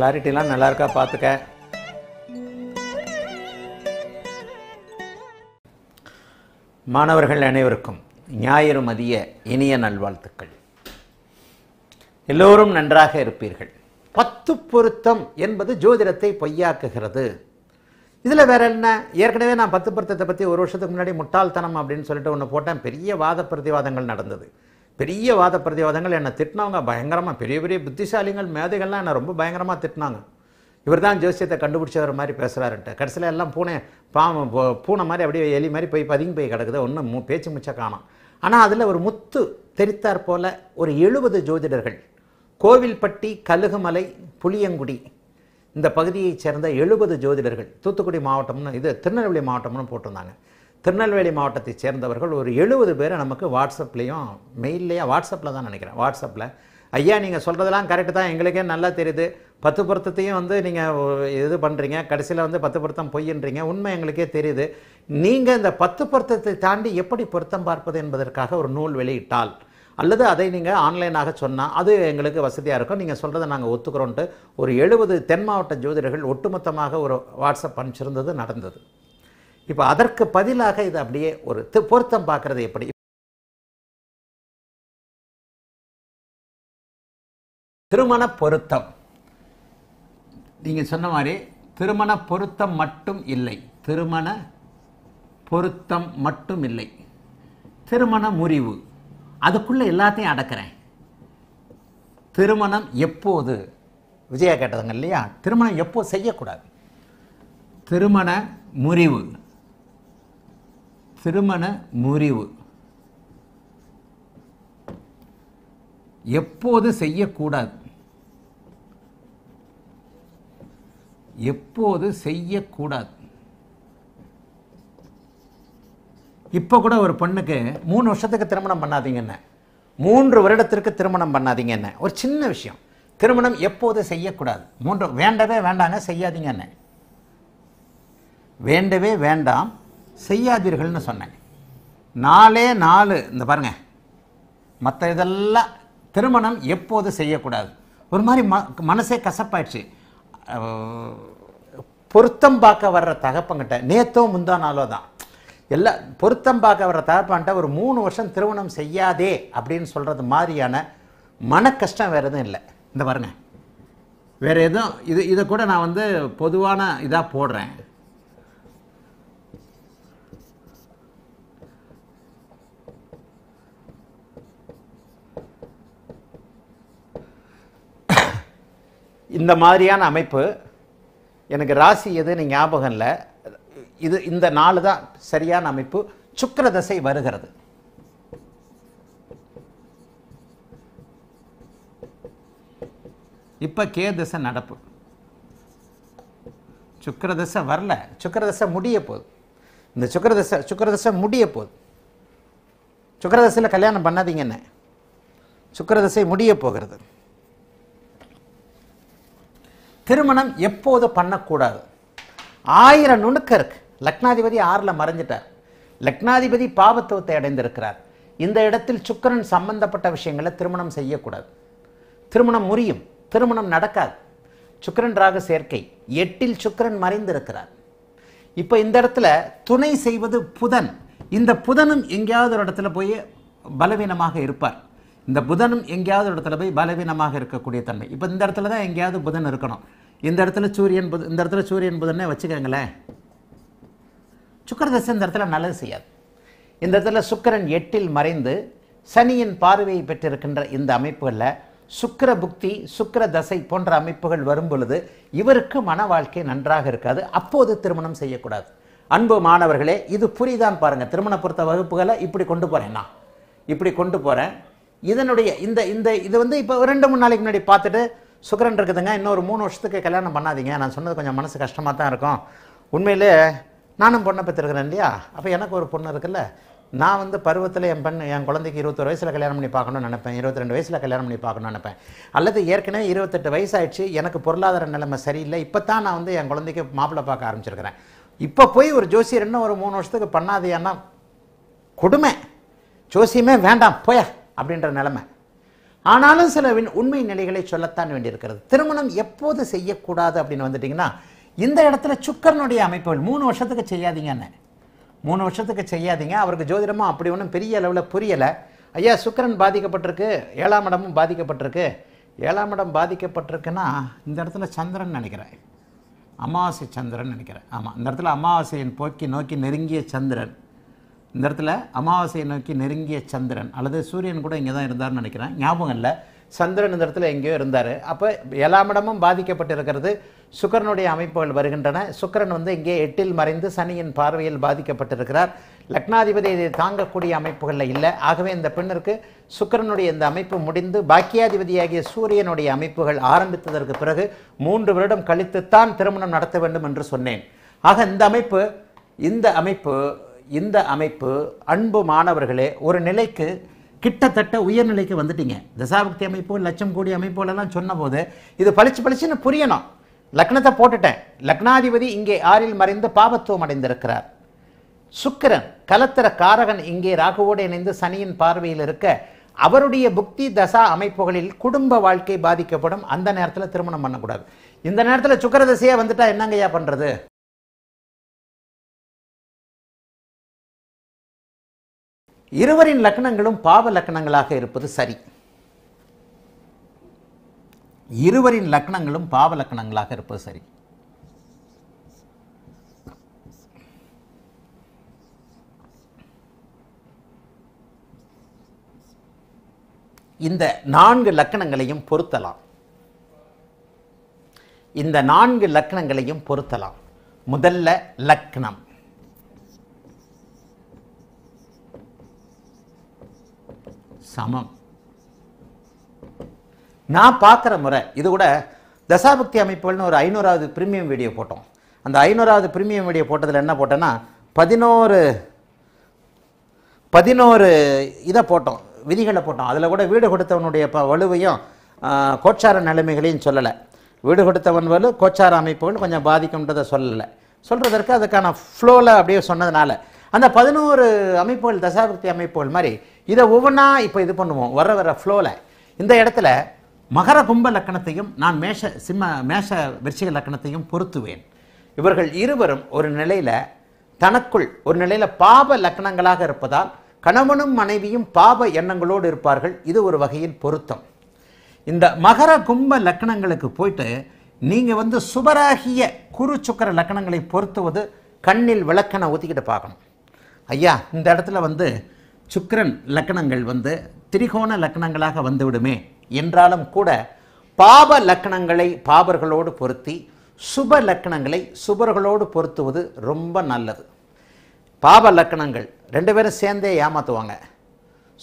கிளாரிட்டிலாம் நல்லா இருக்கா பார்த்துக்க மாணவர்கள் அனைவருக்கும் ஞாயிறு மதிய இனிய நல்வாழ்த்துக்கள் எல்லோரும் நன்றாக இருப்பீர்கள் பத்து பொருத்தம் என்பது ஜோதிடத்தை பொய்யாக்குகிறது இதில் வேற என்ன ஏற்கனவே நான் பத்து பொருத்தத்தை பற்றி ஒரு வருஷத்துக்கு முன்னாடி முட்டாள்தனம் அப்படின்னு சொல்லிட்டு ஒன்று போட்டேன் பெரிய வாத பிரதிவாதங்கள் நடந்தது பெரிய வாத பிரதிவாதங்கள் என்னை திட்டினவங்க பயங்கரமாக பெரிய பெரிய புத்திசாலிகள் மேதைகள்லாம் என்னை ரொம்ப பயங்கரமாக திட்டினாங்க இவர் தான் ஜோசியத்தை கண்டுபிடிச்சவர் மாதிரி பேசுகிறாருன்ட்டு கடைசியில் எல்லாம் பூனை பா பூனை மாதிரி அப்படியே எலி மாதிரி போய் பதுங்கி போய் கிடக்குது ஒன்றும் பேச்சு முச்சா காணும் ஆனால் அதில் ஒரு முத்து தெரித்தார் போல் ஒரு எழுபது ஜோதிடர்கள் கோவில்பட்டி கழுகுமலை புளியங்குடி இந்த பகுதியைச் சேர்ந்த எழுபது ஜோதிடர்கள் தூத்துக்குடி மாவட்டம்னு இது திருநெல்வேலி மாவட்டம்னு போட்டிருந்தாங்க திருநெல்வேலி மாவட்டத்தைச் சேர்ந்தவர்கள் ஒரு எழுபது பேர் நமக்கு வாட்ஸ்அப்லேயும் மெயில்லையா வாட்ஸ்அப்பில் தான் நினைக்கிறேன் வாட்ஸ்அப்பில் ஐயா நீங்கள் சொல்கிறதெல்லாம் கரெக்டு தான் எங்களுக்கே நல்லா தெரியுது பத்து பொருத்தத்தையும் வந்து நீங்கள் இது பண்ணுறீங்க கடைசியில் வந்து பத்து பொருத்தம் பொய்யின்றீங்க உண்மை எங்களுக்கே தெரியுது நீங்கள் இந்த பத்து பொருத்தத்தை தாண்டி எப்படி பொருத்தம் பார்ப்பது என்பதற்காக ஒரு நூல் வெளியிட்டால் அல்லது அதை நீங்கள் ஆன்லைனாக சொன்னால் அது எங்களுக்கு வசதியாக இருக்கும் நீங்கள் சொல்கிறத நாங்கள் ஒத்துக்கிறோன்ட்டு ஒரு எழுபது தென் மாவட்ட ஜோதிடர்கள் ஒட்டுமொத்தமாக ஒரு வாட்ஸ்அப் அனுப்பிச்சிருந்தது நடந்தது இப்போ அதற்கு பதிலாக இது அப்படியே ஒரு பொருத்தம் பார்க்கறது எப்படி திருமண பொருத்தம் நீங்கள் சொன்ன மாதிரி திருமண பொருத்தம் மட்டும் இல்லை திருமண பொருத்தம் மட்டும் இல்லை திருமண முறிவு அதுக்குள்ளே எல்லாத்தையும் அடக்கிறேன் திருமணம் எப்போது விஜயா கேட்டதுங்க இல்லையா திருமணம் எப்போது செய்யக்கூடாது திருமண முறிவு திருமண முறிவு எப்போது செய்யக்கூடாது எப்போது செய்யக்கூடாது இப்போ கூட ஒரு பொண்ணுக்கு மூணு வருஷத்துக்கு திருமணம் பண்ணாதீங்கன்னு மூன்று வருடத்திற்கு திருமணம் பண்ணாதீங்க என்ன ஒரு சின்ன விஷயம் திருமணம் எப்போது செய்யக்கூடாது மூன்று வேண்டவே வேண்டாங்க என்ன வேண்டவே வேண்டாம் செய்யாதீர்கள்னு சொன்னேன் நாலே நாலு இந்த பாருங்கள் மற்ற இதெல்லாம் திருமணம் எப்போது செய்யக்கூடாது ஒரு மாதிரி ம மனசே கசப்பாயிடுச்சு பொருத்தம் பார்க்க வர்ற தகப்பங்கிட்ட நேத்தோ முந்தா நாளோ தான் எல்லா பொருத்தம் பார்க்க வர்ற தகப்பான்ட்ட ஒரு மூணு வருஷம் திருமணம் செய்யாதே அப்படின்னு சொல்கிறது மாதிரியான மன கஷ்டம் வேறு எதுவும் இல்லை இந்த பாருங்க வேறு எதுவும் இது இதை கூட நான் வந்து பொதுவான இதாக போடுறேன் இந்த மாதிரியான அமைப்பு எனக்கு ராசி எதுன்னு ஞாபகம் இல்லை இது இந்த நாள் தான் சரியான அமைப்பு சுக்கர தசை வருகிறது இப்போ கே தசை நடப்பு சுக்கரதசை வரல சுக்கரதசை முடிய போகுது இந்த சுக்கரதசை சுக்கரதசை முடிய போகுது சுக்கரதசையில் கல்யாணம் பண்ணாதீங்க என்ன சுக்கரதசை முடிய போகிறது திருமணம் எப்போது பண்ணக்கூடாது ஆயிரம் நுணுக்க இருக்கு லக்னாதிபதி ஆறில் மறைஞ்சிட்டார் லக்னாதிபதி பாவத்துவத்தை அடைந்திருக்கிறார் இந்த இடத்தில் சுக்கரன் சம்பந்தப்பட்ட விஷயங்களை திருமணம் செய்யக்கூடாது திருமணம் முறியும் திருமணம் நடக்காது சுக்கரன் ராக சேர்க்கை எட்டில் சுக்கரன் மறைந்திருக்கிறார் இப்போ இந்த இடத்துல துணை செய்வது புதன் இந்த புதனும் எங்கேயாவது ஒரு இடத்துல போய் பலவீனமாக இருப்பார் இந்த புதனும் எங்கேயாவது இடத்துல போய் பலவீனமாக இருக்கக்கூடிய தன்மை இப்போ இந்த இடத்துல தான் எங்கேயாவது புதன் இருக்கணும் இந்த இடத்துல சூரியன் புது இந்த இடத்துல சூரியன் புதனே வச்சுக்கோங்களேன் சுக்கரதசை இந்த இடத்துல நல்லது செய்யாது இந்த இடத்துல சுக்கரன் எட்டில் மறைந்து சனியின் பார்வையை பெற்றிருக்கின்ற இந்த அமைப்புகளில் சுக்கர புக்தி சுக்கர தசை போன்ற அமைப்புகள் வரும் பொழுது இவருக்கு மன வாழ்க்கை நன்றாக இருக்காது அப்போது திருமணம் செய்யக்கூடாது அன்பு மாணவர்களே இது புரிதான் பாருங்கள் திருமண பொறுத்த வகுப்புகளை இப்படி கொண்டு போகிறேன் நான் இப்படி கொண்டு போகிறேன் இதனுடைய இந்த இந்த இது வந்து இப்போ ரெண்டு மூணு நாளைக்கு முன்னாடி பார்த்துட்டு சுக்கரன் இருக்குதுங்க இன்னொரு மூணு வருஷத்துக்கு கல்யாணம் பண்ணாதீங்க நான் சொன்னது கொஞ்சம் மனசு கஷ்டமாக தான் இருக்கும் உண்மையிலே நானும் பொண்ணை பெற்றிருக்கிறேன் இல்லையா அப்போ எனக்கு ஒரு பொண்ணு இருக்குல்ல நான் வந்து பருவத்தில் என் பெண் என் குழந்தைக்கு இருபத்தொரு வயசில் கல்யாணம் பண்ணி பார்க்கணும்னு நினைப்பேன் இருபத்தி ரெண்டு வயசில் கல்யாணம் பண்ணி பார்க்கணும்னு நினைப்பேன் அல்லது ஏற்கனவே இருபத்தெட்டு வயசாகிடுச்சு எனக்கு பொருளாதார நிலைமை சரியில்லை இப்போ தான் நான் வந்து என் குழந்தைக்கு மாப்பிள்ளை பார்க்க ஆரம்பிச்சிருக்கிறேன் இப்போ போய் ஒரு ஜோசியர் இன்னும் ஒரு மூணு வருஷத்துக்கு பண்ணாதையான்னா கொடுமை ஜோசியமே வேண்டாம் போயா அப்படின்ற நிலைமை ஆனாலும் சில உண்மை நிலைகளை சொல்லத்தான் வேண்டியிருக்கிறது திருமணம் எப்போது செய்யக்கூடாது அப்படின்னு வந்துட்டிங்கன்னா இந்த இடத்துல சுக்கரனுடைய அமைப்புகள் மூணு வருஷத்துக்கு செய்யாதீங்கன்னு மூணு வருஷத்துக்கு செய்யாதீங்க அவருக்கு ஜோதிடமாக அப்படி ஒன்றும் பெரிய அளவில் புரியலை ஐயா சுக்கரன் பாதிக்கப்பட்டிருக்கு ஏழாம் இடமும் பாதிக்கப்பட்டிருக்கு ஏழாம் இடம் பாதிக்கப்பட்டிருக்குன்னா இந்த இடத்துல சந்திரன் நினைக்கிறேன் அமாவாசை சந்திரன் நினைக்கிறேன் ஆமாம் இந்த இடத்துல அமாவாசையின் போக்கி நோக்கி நெருங்கிய சந்திரன் இந்த இடத்துல அமாவாசையை நோக்கி நெருங்கிய சந்திரன் அல்லது சூரியன் கூட இங்கே தான் இருந்தார்னு நினைக்கிறேன் ஞாபகம் இல்லை சந்திரன் இந்த இடத்துல எங்கேயோ இருந்தார் அப்போ எல்லா எல்லாமிடமும் பாதிக்கப்பட்டிருக்கிறது சுக்கரனுடைய அமைப்புகள் வருகின்றன சுக்கரன் வந்து இங்கே எட்டில் மறைந்து சனியின் பார்வையில் பாதிக்கப்பட்டிருக்கிறார் லக்னாதிபதி இதை தாங்கக்கூடிய அமைப்புகளில் இல்லை ஆகவே இந்த பெண்ணிற்கு சுக்கரனுடைய இந்த அமைப்பு முடிந்து பாக்கியாதிபதியாகிய சூரியனுடைய அமைப்புகள் ஆரம்பித்ததற்கு பிறகு மூன்று வருடம் கழித்துத்தான் திருமணம் நடத்த வேண்டும் என்று சொன்னேன் ஆக இந்த அமைப்பு இந்த அமைப்பு இந்த அமைப்பு அன்பு மாணவர்களே ஒரு நிலைக்கு கிட்டத்தட்ட உயர்நிலைக்கு வந்துட்டீங்க தசாபக்தி அமைப்பு லட்சம் கோடி அமைப்புகளெல்லாம் சொன்னபோது இது பளிச்சு பளிச்சுன்னு புரியணும் லக்னத்தை போட்டுட்டேன் லக்னாதிபதி இங்கே ஆறில் மறைந்து பாபத்துவம் அடைந்திருக்கிறார் சுக்கிரன் கலத்திர காரகன் இங்கே ராகுவோடு இணைந்து சனியின் பார்வையில் இருக்க அவருடைய புக்தி தசா அமைப்புகளில் குடும்ப வாழ்க்கை பாதிக்கப்படும் அந்த நேரத்தில் திருமணம் பண்ணக்கூடாது இந்த நேரத்தில் சுக்கர தசையாக வந்துட்டால் என்னங்கய்யா பண்ணுறது இருவரின் லக்கணங்களும் பாவ லக்கணங்களாக இருப்பது சரி இருவரின் லக்கணங்களும் பாவ லக்கணங்களாக இருப்பது சரி இந்த நான்கு லக்கணங்களையும் பொருத்தலாம் இந்த நான்கு லக்கணங்களையும் பொருத்தலாம் முதல்ல லக்னம் சமம் நான் பார்க்குற முறை இது கூட தசாபக்தி அமைப்புகள்னு ஒரு ஐநூறாவது ப்ரீமியம் வீடியோ போட்டோம் அந்த ஐநூறாவது ப்ரீமியம் வீடியோ போட்டதில் என்ன போட்டேன்னா பதினோரு பதினோரு இதை போட்டோம் விதிகளை போட்டோம் அதில் கூட வீடு கொடுத்தவனுடைய இப்போ வலுவையும் கோச்சார நிலைமைகளையும் சொல்லலை வீடு கொடுத்தவன் வலு கோச்சார அமைப்புகள் கொஞ்சம் பாதிக்கும்ன்றதை சொல்லலை சொல்கிறதற்கு அதுக்கான ஃப்ளோவில் அப்படியே சொன்னதுனால அந்த பதினோரு அமைப்புகள் தசாபக்தி அமைப்புகள் மாதிரி இதை ஒவ்வொன்றா இப்போ இது பண்ணுவோம் வர வர ஃப்ளோவில் இந்த இடத்துல மகர கும்ப லக்கணத்தையும் நான் மேஷ சிம்ம மேஷ விருச்சிக லக்கணத்தையும் பொருத்துவேன் இவர்கள் இருவரும் ஒரு நிலையில் தனக்குள் ஒரு நிலையில் பாப லக்கணங்களாக இருப்பதால் கணவனும் மனைவியும் பாப எண்ணங்களோடு இருப்பார்கள் இது ஒரு வகையில் பொருத்தம் இந்த மகர கும்ப லக்கணங்களுக்கு போயிட்டு நீங்கள் வந்து சுபராகிய குரு சுக்கர லக்கணங்களை பொருத்துவது கண்ணில் விளக்கண ஒத்திக்கிட்டு பார்க்கணும் ஐயா இந்த இடத்துல வந்து சுக்கரன் லக்கணங்கள் வந்து திரிகோண லக்கணங்களாக வந்துவிடுமே என்றாலும் கூட பாப லக்கணங்களை பாபர்களோடு பொருத்தி சுப லக்கணங்களை சுபர்களோடு பொருத்துவது ரொம்ப நல்லது பாப லக்கணங்கள் ரெண்டு பேரும் சேர்ந்தே ஏமாற்றுவாங்க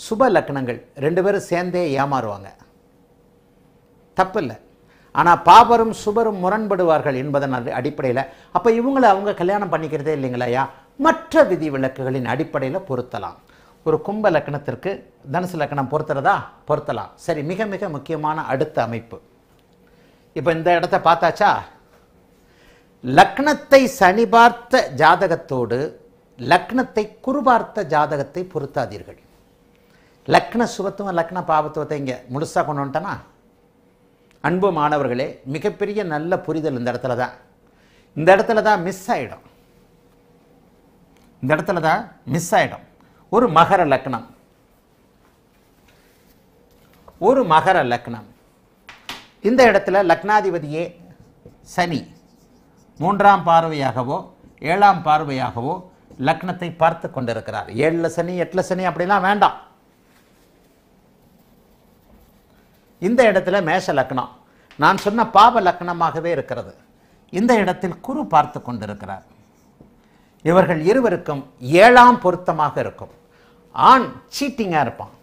சுப லக்கணங்கள் ரெண்டு பேரும் சேர்ந்தே ஏமாறுவாங்க தப்பில்லை ஆனால் பாபரும் சுபரும் முரண்படுவார்கள் என்பதன் அடிப்படையில் அப்போ இவங்களை அவங்க கல்யாணம் பண்ணிக்கிறதே இல்லைங்களா மற்ற விதி விளக்குகளின் அடிப்படையில் பொருத்தலாம் ஒரு கும்ப லக்கணத்திற்கு தனுசு லக்கணம் பொருத்துறதா பொருத்தலாம் சரி மிக மிக முக்கியமான அடுத்த அமைப்பு இப்போ இந்த இடத்த பார்த்தாச்சா லக்னத்தை சனி பார்த்த ஜாதகத்தோடு லக்னத்தை குறுபார்த்த ஜாதகத்தை பொருத்தாதீர்கள் லக்ன சுபத்துவம் லக்ன பாபத்துவத்தை இங்கே முழுசாக கொண்டு வந்துட்டேன்னா அன்பு மாணவர்களே மிகப்பெரிய நல்ல புரிதல் இந்த இடத்துல தான் இந்த இடத்துல தான் மிஸ் ஆகிடும் இந்த இடத்துல தான் மிஸ் ஆகிடும் ஒரு மகர லக்னம் ஒரு மகர லக்னம் இந்த இடத்துல லக்னாதிபதியே சனி மூன்றாம் பார்வையாகவோ ஏழாம் பார்வையாகவோ லக்னத்தை பார்த்து கொண்டிருக்கிறார் ஏழு சனி எட்டில் சனி அப்படிலாம் வேண்டாம் இந்த இடத்துல மேஷ லக்னம் நான் சொன்ன பாப லக்னமாகவே இருக்கிறது இந்த இடத்தில் குரு பார்த்து கொண்டிருக்கிறார் இவர்கள் இருவருக்கும் ஏழாம் பொருத்தமாக இருக்கும் ஆண் சீட்டிங்காக இருப்பான்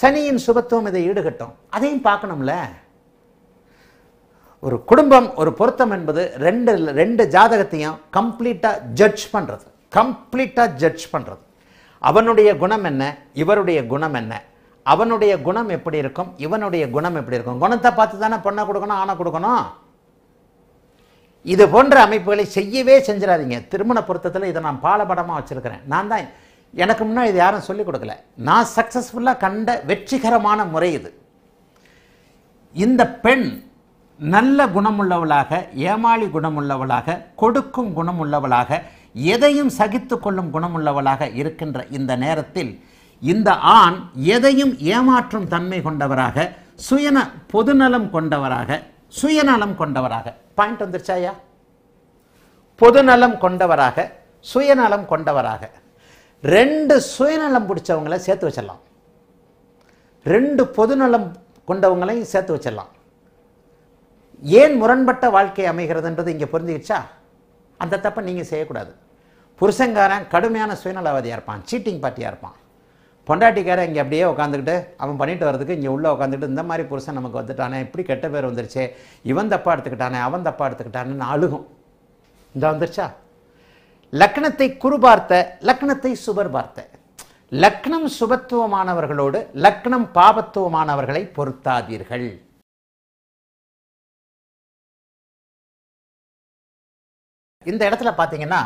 சனியின் சுபத்துவம் இதை ஈடுகட்டும் அதையும் பார்க்கணும்ல ஒரு குடும்பம் ஒரு பொருத்தம் என்பது ரெண்டு ரெண்டு ஜாதகத்தையும் கம்ப்ளீட்டாக ஜட்ஜ் பண்ணுறது கம்ப்ளீட்டாக ஜட்ஜ் பண்ணுறது அவனுடைய குணம் என்ன இவருடைய குணம் என்ன அவனுடைய குணம் எப்படி இருக்கும் இவனுடைய குணம் எப்படி இருக்கும் குணத்தை பார்த்து தானே பொண்ணை கொடுக்கணும் ஆணை கொடுக்கணும் இது போன்ற அமைப்புகளை செய்யவே செஞ்சிடாதீங்க திருமண பொருத்தத்தில் இதை நான் பாலபடமாக வச்சுருக்கிறேன் நான் தான் எனக்கு முன்னே இது யாரும் சொல்லிக் கொடுக்கல நான் சக்ஸஸ்ஃபுல்லாக கண்ட வெற்றிகரமான முறை இது இந்த பெண் நல்ல குணமுள்ளவளாக ஏமாளி குணமுள்ளவளாக கொடுக்கும் குணமுள்ளவளாக எதையும் சகித்து கொள்ளும் குணமுள்ளவளாக இருக்கின்ற இந்த நேரத்தில் இந்த ஆண் எதையும் ஏமாற்றும் தன்மை கொண்டவராக சுயன பொதுநலம் கொண்டவராக சுயநலம் கொண்டவராக பாயிண்ட் வந்துருச்சாயா பொதுநலம் கொண்டவராக சுயநலம் கொண்டவராக ரெண்டு சுயநலம் பிடிச்சவங்கள சேர்த்து வச்சிடலாம் ரெண்டு பொதுநலம் கொண்டவங்களையும் சேர்த்து வச்சிடலாம் ஏன் முரண்பட்ட வாழ்க்கை அமைகிறதுன்றது இங்கே புரிஞ்சுக்கிச்சா அந்த தப்பை நீங்கள் செய்யக்கூடாது புருஷங்காரன் கடுமையான சுயநலவாதியாக இருப்பான் சீட்டிங் பார்ட்டியாக இருப்பான் பொண்டாட்டிக்கார இங்கே அப்படியே உட்காந்துக்கிட்டு அவன் பண்ணிட்டு வரதுக்கு இங்கே உள்ளே உட்காந்துக்கிட்டு இந்த மாதிரி புருஷன் நமக்கு வந்துட்டானே இப்படி கெட்ட பேர் வந்துருச்சே இவன் தப்பாக எடுத்துக்கிட்டானே அவன் தப்பாக எடுத்துக்கிட்டானேன்னு அழுகும் இந்த வந்துருச்சா லக்னத்தை குறு பார்த்த லக்னத்தை சுபர் பார்த்த லக்னம் சுபத்துவமானவர்களோடு லக்னம் பாபத்துவமானவர்களை பொருத்தாதீர்கள் இந்த இடத்துல பார்த்தீங்கன்னா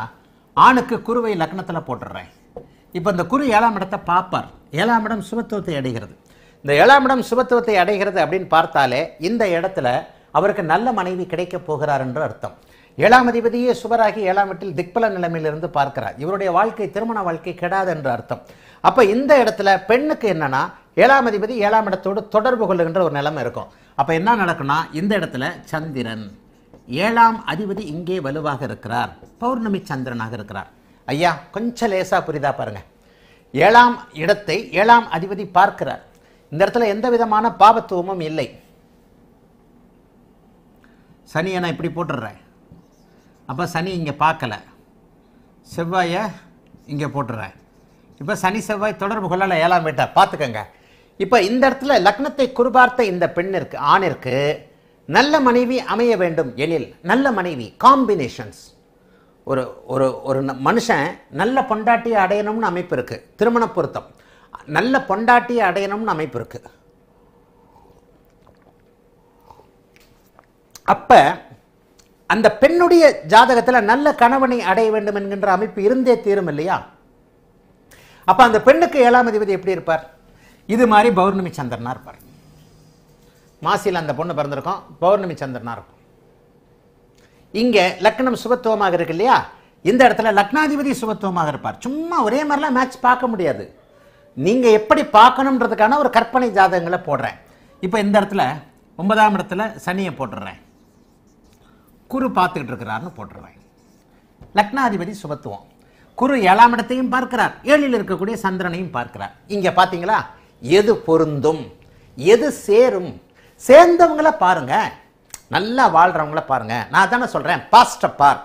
ஆணுக்கு குருவை லக்னத்தில் போட்டுடுறேன் இப்போ இந்த குரு ஏழாம் இடத்தை பார்ப்பார் ஏழாம் இடம் சுபத்துவத்தை அடைகிறது இந்த ஏழாம் இடம் சுபத்துவத்தை அடைகிறது அப்படின்னு பார்த்தாலே இந்த இடத்துல அவருக்கு நல்ல மனைவி கிடைக்கப் போகிறார் என்று அர்த்தம் ஏழாம் அதிபதியே சுபராகி ஏழாம் வீட்டில் திக்பல நிலைமையிலிருந்து பார்க்கிறார் இவருடைய வாழ்க்கை திருமண வாழ்க்கை கெடாது என்று அர்த்தம் அப்போ இந்த இடத்துல பெண்ணுக்கு என்னன்னா ஏழாம் அதிபதி ஏழாம் இடத்தோடு தொடர்பு கொள்ளுகின்ற ஒரு நிலைமை இருக்கும் அப்போ என்ன நடக்கும்னா இந்த இடத்துல சந்திரன் ஏழாம் அதிபதி இங்கே வலுவாக இருக்கிறார் பௌர்ணமி சந்திரனாக இருக்கிறார் ஐயா கொஞ்சம் லேசாக புரிதா பாருங்கள் ஏழாம் இடத்தை ஏழாம் அதிபதி பார்க்கிறார் இந்த இடத்துல எந்த விதமான பாபத்துவமும் இல்லை சனியை நான் இப்படி போட்டுடுறேன் அப்போ சனி இங்கே பார்க்கலை செவ்வாயை இங்கே போட்டுடுறேன் இப்போ சனி செவ்வாய் தொடர்பு கொள்ளலை ஏழாம் வீட்டை பார்த்துக்கங்க இப்போ இந்த இடத்துல லக்னத்தை குறுபார்த்த இந்த பெண்ணிற்கு ஆணிற்கு நல்ல மனைவி அமைய வேண்டும் எனில் நல்ல மனைவி காம்பினேஷன்ஸ் ஒரு ஒரு ஒரு மனுஷன் நல்ல பொண்டாட்டியை அடையணும்னு அமைப்பு இருக்குது திருமண பொருத்தம் நல்ல பொண்டாட்டியை அடையணும்னு அமைப்பு இருக்குது அப்போ அந்த பெண்ணுடைய ஜாதகத்தில் நல்ல கணவனை அடைய வேண்டும் என்கின்ற அமைப்பு இருந்தே தீரும் இல்லையா அப்போ அந்த பெண்ணுக்கு ஏழாம் அதிபதி எப்படி இருப்பார் இது மாதிரி பௌர்ணமி சந்திரனாக இருப்பார் மாசியில் அந்த பொண்ணு பிறந்திருக்கோம் பௌர்ணமி சந்திரனாக இருக்கும் இங்கே லக்னம் சுபத்துவமாக இருக்கு இல்லையா இந்த இடத்துல லக்னாதிபதி சுபத்துவமாக இருப்பார் சும்மா ஒரே மாதிரிலாம் மேட்ச் பார்க்க முடியாது நீங்கள் எப்படி பார்க்கணுன்றதுக்கான ஒரு கற்பனை ஜாதகங்களை போடுறேன் இப்போ இந்த இடத்துல ஒன்பதாம் இடத்துல சனியை போட்டுடுறேன் குரு பார்த்துக்கிட்டு இருக்கிறார்னு போட்டுடுறேன் லக்னாதிபதி சுபத்துவம் குரு ஏழாம் இடத்தையும் பார்க்கிறார் ஏழில் இருக்கக்கூடிய சந்திரனையும் பார்க்கிறார் இங்கே பார்த்தீங்களா எது பொருந்தும் எது சேரும் சேர்ந்தவங்கள பாருங்கள் நல்லா வாழ்கிறவங்கள பாருங்கள் நான் தானே சொல்கிறேன் பாஸ்ட பார்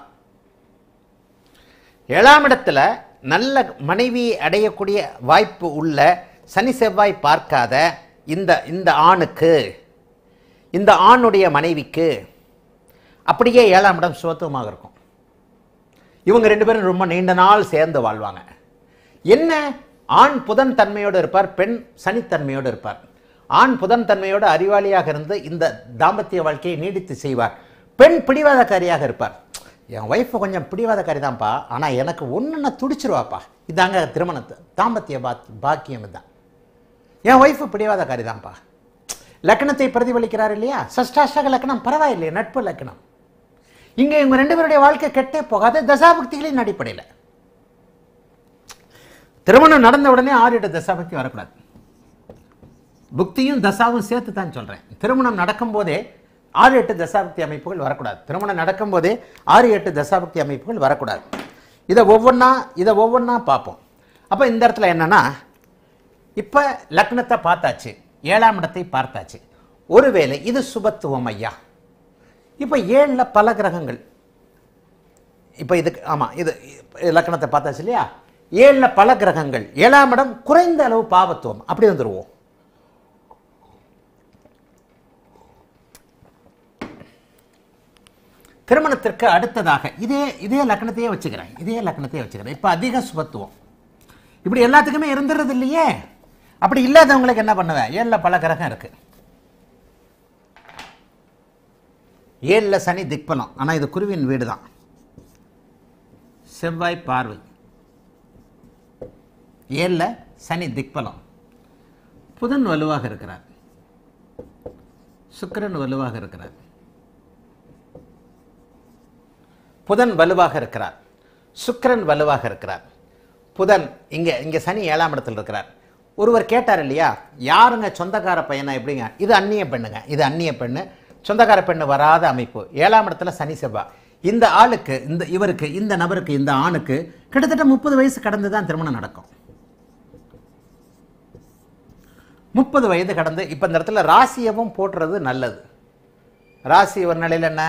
ஏழாம் இடத்துல நல்ல மனைவி அடையக்கூடிய வாய்ப்பு உள்ள சனி செவ்வாய் பார்க்காத இந்த இந்த ஆணுக்கு இந்த ஆணுடைய மனைவிக்கு அப்படியே ஏழாம் இடம் சுவத்துவமாக இருக்கும் இவங்க ரெண்டு பேரும் ரொம்ப நீண்ட நாள் சேர்ந்து வாழ்வாங்க என்ன ஆண் புதன் தன்மையோடு இருப்பார் பெண் சனித்தன்மையோடு இருப்பார் ஆண் புதன் தன்மையோட அறிவாளியாக இருந்து இந்த தாம்பத்திய வாழ்க்கையை நீடித்து செய்வார் பெண் பிடிவாதக்காரியாக இருப்பார் என் ஒய்ஃப் கொஞ்சம் பிடிவாதக்காரி தான்ப்பா ஆனால் எனக்கு ஒன்றுன்னா துடிச்சிருவாப்பா இதாங்க திருமணத்தை தாம்பத்திய பா பாக்கியம் இதுதான் என் ஒய்ஃபு பிடிவாதக்காரி தான்ப்பா லக்கணத்தை பிரதிபலிக்கிறார் இல்லையா சஷ்டாஷ்டக லக்கணம் பரவாயில்லையே நட்பு லக்கணம் இங்கே இவங்க ரெண்டு பேருடைய வாழ்க்கை கெட்டே போகாத தசாபக்திகளின் அடிப்படையில் திருமணம் நடந்த உடனே ஆறு இட தசாபக்தி வரக்கூடாது புக்தியும் தசாவும் சேர்த்து தான் சொல்கிறேன் திருமணம் நடக்கும்போதே ஆறு எட்டு தசாபக்தி அமைப்புகள் வரக்கூடாது திருமணம் நடக்கும்போதே ஆறு எட்டு தசாபக்தி அமைப்புகள் வரக்கூடாது இதை ஒவ்வொன்றா இதை ஒவ்வொன்றா பார்ப்போம் அப்போ இந்த இடத்துல என்னென்னா இப்போ லக்னத்தை பார்த்தாச்சு ஏழாம் இடத்தை பார்த்தாச்சு ஒருவேளை இது சுபத்துவம் ஐயா இப்போ ஏழில் பல கிரகங்கள் இப்போ இதுக்கு ஆமாம் இது லக்னத்தை பார்த்தாச்சு இல்லையா ஏழில் பல கிரகங்கள் ஏழாம் இடம் குறைந்த அளவு பாவத்துவம் அப்படி வந்துடுவோம் திருமணத்திற்கு அடுத்ததாக இதே இதே லக்கணத்தையே வச்சுக்கிறேன் இதே லக்கணத்தையே வச்சுக்கிறேன் இப்போ அதிக சுபத்துவம் இப்படி எல்லாத்துக்குமே இருந்துடுறது இல்லையே அப்படி இல்லாதவங்களுக்கு என்ன பண்ணுவேன் ஏழில் பல கிரகம் இருக்குது ஏழில் சனி திக்பலம் ஆனால் இது குருவின் வீடு தான் செவ்வாய் பார்வை ஏழில் சனி திக்பலம் புதன் வலுவாக இருக்கிறார் சுக்கரன் வலுவாக இருக்கிறார் புதன் வலுவாக இருக்கிறார் சுக்கரன் வலுவாக இருக்கிறார் புதன் இங்கே இங்கே சனி ஏழாம் இடத்தில் இருக்கிறார் ஒருவர் கேட்டார் இல்லையா யாருங்க சொந்தக்கார பையனா எப்படிங்க இது அந்நிய பெண்ணுங்க இது அந்நிய பெண்ணு சொந்தக்கார பெண்ணு வராத அமைப்பு ஏழாம் இடத்துல சனி செவ்வா இந்த ஆளுக்கு இந்த இவருக்கு இந்த நபருக்கு இந்த ஆணுக்கு கிட்டத்தட்ட முப்பது வயசு கடந்து தான் திருமணம் நடக்கும் முப்பது வயது கடந்து இப்போ இந்த இடத்துல ராசியவும் போட்டுறது நல்லது ராசி ஒரு நிலையில் என்ன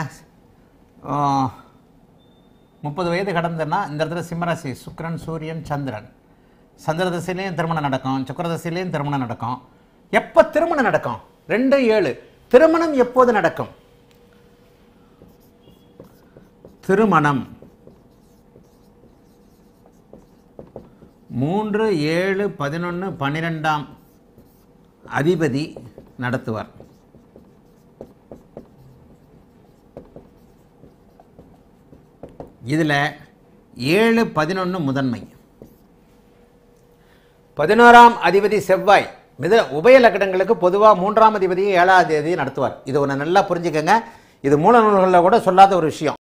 முப்பது வயது கடந்தனா இந்த இடத்துல சிம்மராசி சுக்கரன் சூரியன் சந்திரன் சந்திர தசையிலையும் திருமணம் நடக்கும் சுக்கர திருமணம் நடக்கும் எப்போ திருமணம் நடக்கும் ரெண்டு ஏழு திருமணம் எப்போது நடக்கும் திருமணம் மூன்று ஏழு பதினொன்று பன்னிரெண்டாம் அதிபதி நடத்துவார் இதில் ஏழு பதினொன்று முதன்மை பதினோராம் அதிபதி செவ்வாய் மித உபய லக்கணங்களுக்கு பொதுவாக மூன்றாம் அதிபதியை ஏழாம் தேதி நடத்துவார் இது ஒன்று நல்லா புரிஞ்சுக்கோங்க இது மூல நூல்களில் கூட சொல்லாத ஒரு விஷயம்